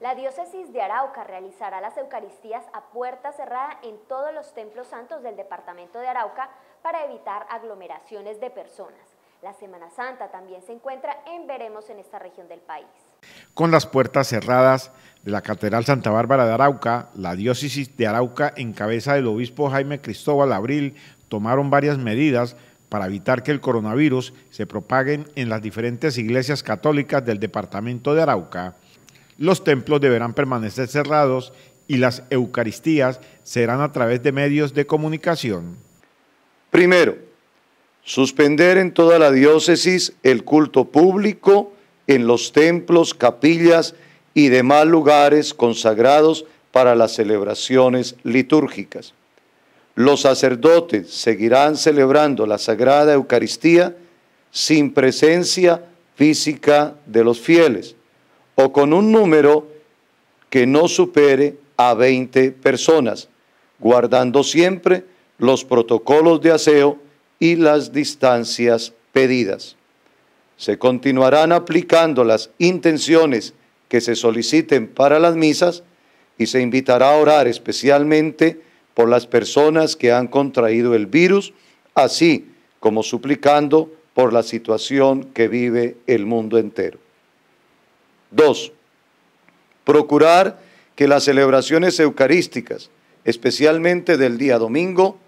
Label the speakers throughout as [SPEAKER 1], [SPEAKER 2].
[SPEAKER 1] La diócesis de Arauca realizará las Eucaristías a puerta cerrada en todos los templos santos del departamento de Arauca para evitar aglomeraciones de personas. La Semana Santa también se encuentra en veremos en esta región del país. Con las puertas cerradas de la Catedral Santa Bárbara de Arauca, la diócesis de Arauca, en cabeza del obispo Jaime Cristóbal Abril, tomaron varias medidas para evitar que el coronavirus se propague en las diferentes iglesias católicas del departamento de Arauca los templos deberán permanecer cerrados y las Eucaristías serán a través de medios de comunicación.
[SPEAKER 2] Primero, suspender en toda la diócesis el culto público en los templos, capillas y demás lugares consagrados para las celebraciones litúrgicas. Los sacerdotes seguirán celebrando la Sagrada Eucaristía sin presencia física de los fieles o con un número que no supere a 20 personas, guardando siempre los protocolos de aseo y las distancias pedidas. Se continuarán aplicando las intenciones que se soliciten para las misas y se invitará a orar especialmente por las personas que han contraído el virus, así como suplicando por la situación que vive el mundo entero. Dos, procurar que las celebraciones eucarísticas, especialmente del día domingo,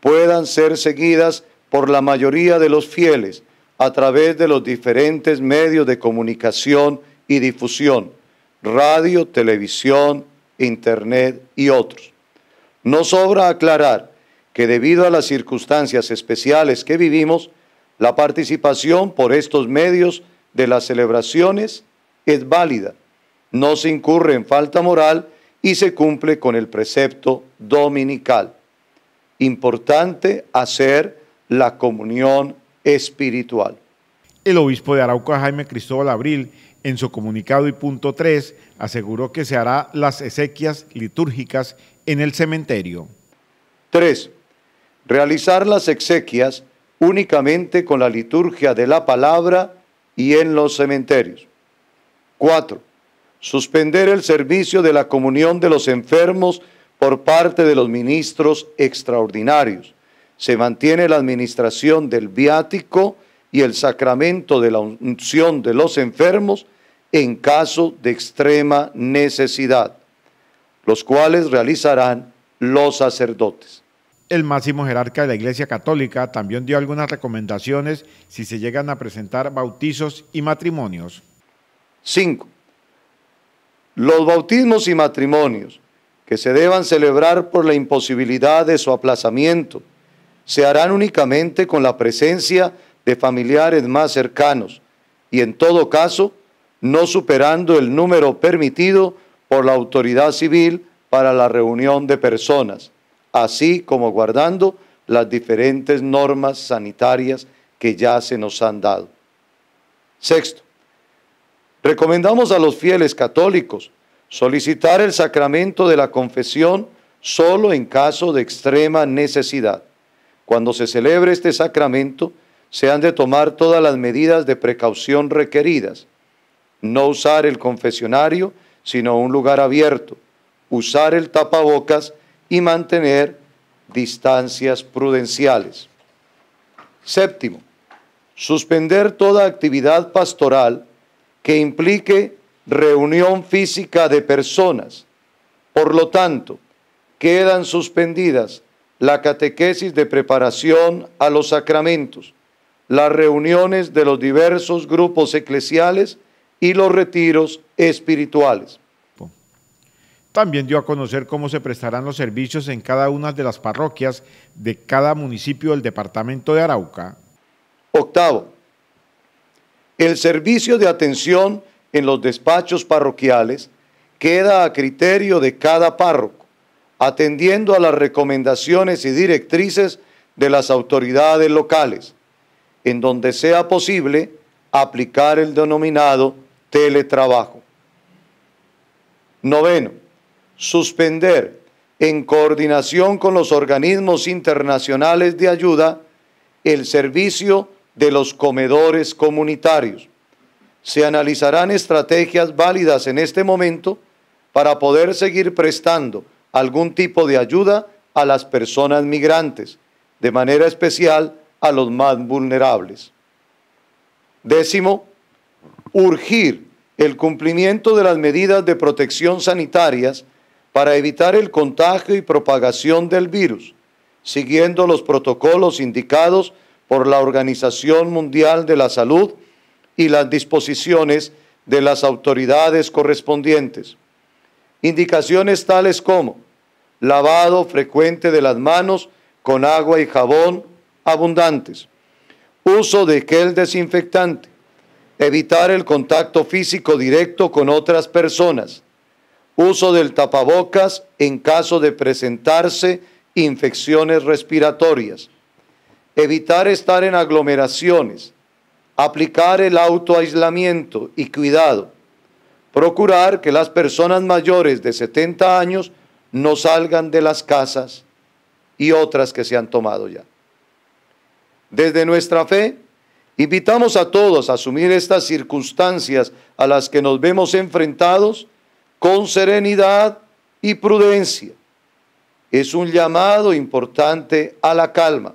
[SPEAKER 2] puedan ser seguidas por la mayoría de los fieles a través de los diferentes medios de comunicación y difusión, radio, televisión, internet y otros. No sobra aclarar que debido a las circunstancias especiales que vivimos, la participación por estos medios de las celebraciones es válida, no se incurre en falta moral y se cumple con el precepto dominical. Importante hacer la comunión espiritual.
[SPEAKER 1] El obispo de Arauco Jaime Cristóbal Abril, en su comunicado y punto 3, aseguró que se hará las exequias litúrgicas en el cementerio.
[SPEAKER 2] 3. Realizar las exequias únicamente con la liturgia de la palabra y en los cementerios. 4. Suspender el servicio de la comunión de los enfermos por parte de los ministros extraordinarios. Se mantiene la administración del viático y el sacramento de la unción de los enfermos en caso de extrema necesidad, los cuales realizarán los sacerdotes.
[SPEAKER 1] El máximo jerarca de la Iglesia Católica también dio algunas recomendaciones si se llegan a presentar bautizos y matrimonios.
[SPEAKER 2] 5. Los bautismos y matrimonios que se deban celebrar por la imposibilidad de su aplazamiento se harán únicamente con la presencia de familiares más cercanos y en todo caso no superando el número permitido por la autoridad civil para la reunión de personas, así como guardando las diferentes normas sanitarias que ya se nos han dado. Sexto, Recomendamos a los fieles católicos solicitar el sacramento de la confesión solo en caso de extrema necesidad. Cuando se celebre este sacramento, se han de tomar todas las medidas de precaución requeridas. No usar el confesionario, sino un lugar abierto. Usar el tapabocas y mantener distancias prudenciales. Séptimo, suspender toda actividad pastoral que implique reunión física de personas. Por lo tanto, quedan suspendidas la catequesis de preparación a los sacramentos, las reuniones de los diversos grupos eclesiales y los retiros espirituales.
[SPEAKER 1] También dio a conocer cómo se prestarán los servicios en cada una de las parroquias de cada municipio del departamento de Arauca.
[SPEAKER 2] Octavo, el servicio de atención en los despachos parroquiales queda a criterio de cada párroco, atendiendo a las recomendaciones y directrices de las autoridades locales, en donde sea posible aplicar el denominado teletrabajo. Noveno, suspender en coordinación con los organismos internacionales de ayuda el servicio de los comedores comunitarios. Se analizarán estrategias válidas en este momento para poder seguir prestando algún tipo de ayuda a las personas migrantes, de manera especial a los más vulnerables. Décimo, urgir el cumplimiento de las medidas de protección sanitarias para evitar el contagio y propagación del virus, siguiendo los protocolos indicados por la Organización Mundial de la Salud y las disposiciones de las autoridades correspondientes. Indicaciones tales como lavado frecuente de las manos con agua y jabón abundantes, uso de gel desinfectante, evitar el contacto físico directo con otras personas, uso del tapabocas en caso de presentarse infecciones respiratorias evitar estar en aglomeraciones, aplicar el autoaislamiento y cuidado, procurar que las personas mayores de 70 años no salgan de las casas y otras que se han tomado ya. Desde nuestra fe, invitamos a todos a asumir estas circunstancias a las que nos vemos enfrentados con serenidad y prudencia. Es un llamado importante a la calma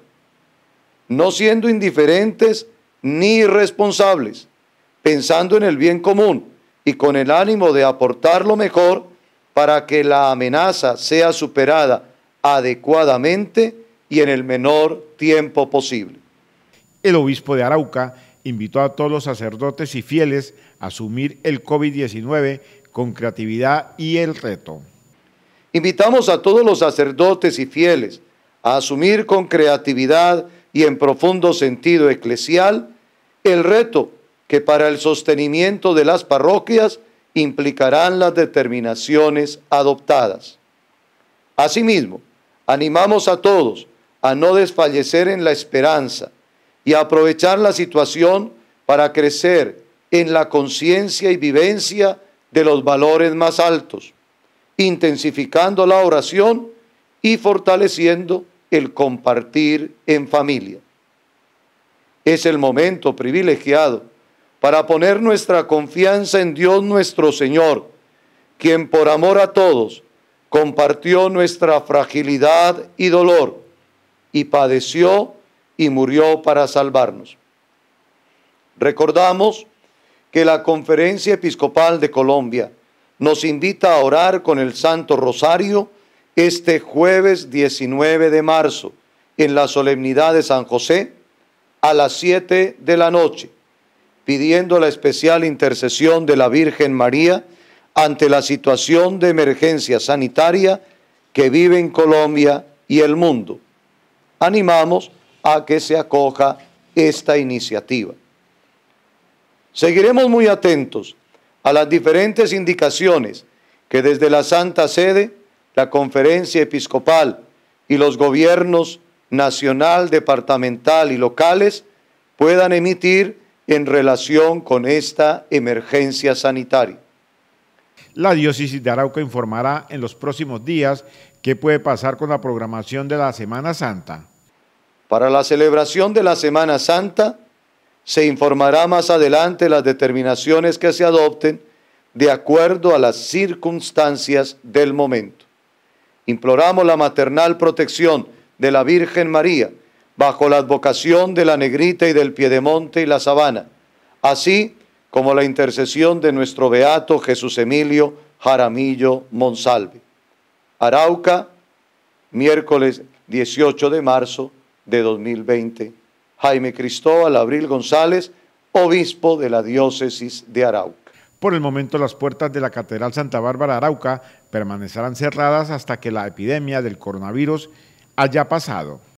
[SPEAKER 2] no siendo indiferentes ni responsables, pensando en el bien común y con el ánimo de aportar lo mejor para que la amenaza sea superada adecuadamente y en el menor tiempo posible.
[SPEAKER 1] El obispo de Arauca invitó a todos los sacerdotes y fieles a asumir el COVID-19 con creatividad y el reto.
[SPEAKER 2] Invitamos a todos los sacerdotes y fieles a asumir con creatividad y en profundo sentido eclesial el reto que para el sostenimiento de las parroquias implicarán las determinaciones adoptadas. Asimismo, animamos a todos a no desfallecer en la esperanza y a aprovechar la situación para crecer en la conciencia y vivencia de los valores más altos, intensificando la oración y fortaleciendo el compartir en familia. Es el momento privilegiado para poner nuestra confianza en Dios nuestro Señor, quien por amor a todos compartió nuestra fragilidad y dolor, y padeció y murió para salvarnos. Recordamos que la Conferencia Episcopal de Colombia nos invita a orar con el Santo Rosario este jueves 19 de marzo en la solemnidad de San José a las 7 de la noche, pidiendo la especial intercesión de la Virgen María ante la situación de emergencia sanitaria que vive en Colombia y el mundo. Animamos a que se acoja esta iniciativa. Seguiremos muy atentos a las diferentes indicaciones que desde la Santa Sede la conferencia episcopal y los gobiernos nacional, departamental y locales puedan emitir en relación con esta emergencia sanitaria. La diócesis
[SPEAKER 1] de Arauca informará en los próximos días qué puede pasar con la programación de la Semana Santa.
[SPEAKER 2] Para la celebración de la Semana Santa, se informará más adelante las determinaciones que se adopten de acuerdo a las circunstancias del momento imploramos la maternal protección de la Virgen María, bajo la advocación de la Negrita y del Piedemonte y la Sabana, así como la intercesión de nuestro Beato Jesús Emilio Jaramillo Monsalve. Arauca, miércoles 18 de marzo de 2020. Jaime Cristóbal Abril González, obispo de la diócesis de Arauca.
[SPEAKER 1] Por el momento, las puertas de la Catedral Santa Bárbara Arauca permanecerán cerradas hasta que la epidemia del coronavirus haya pasado.